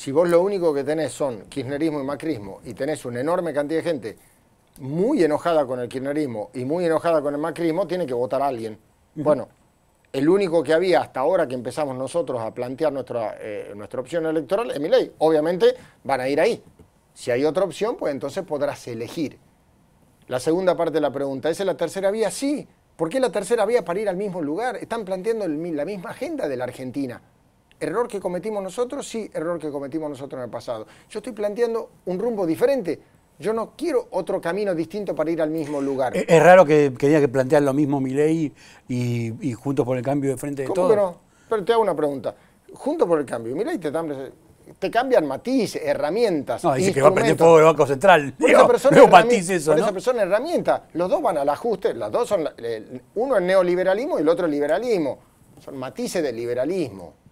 si vos lo único que tenés son kirchnerismo y macrismo y tenés una enorme cantidad de gente muy enojada con el kirchnerismo y muy enojada con el macrismo, tiene que votar a alguien. Bueno, el único que había hasta ahora que empezamos nosotros a plantear nuestra, eh, nuestra opción electoral es mi ley. Obviamente van a ir ahí. Si hay otra opción, pues entonces podrás elegir. La segunda parte de la pregunta, es la tercera vía? Sí. ¿Por qué la tercera vía para ir al mismo lugar? Están planteando la misma agenda de la Argentina. ¿Error que cometimos nosotros? Sí, error que cometimos nosotros en el pasado. Yo estoy planteando un rumbo diferente. Yo no quiero otro camino distinto para ir al mismo lugar. Eh, es, raro que, quería que plantear lo mismo Milei y, y, Juntos por el Cambio de frente de todo. Pero te hago una pregunta. Juntos por el Cambio, Milei te, te cambian matices, herramientas. No, dice que va a perder todo el Banco Central. Pero esa persona, esa persona herramienta. Los dos van al ajuste, las dos son. Eh, uno es neoliberalismo y el otro es liberalismo. Son matices del liberalismo.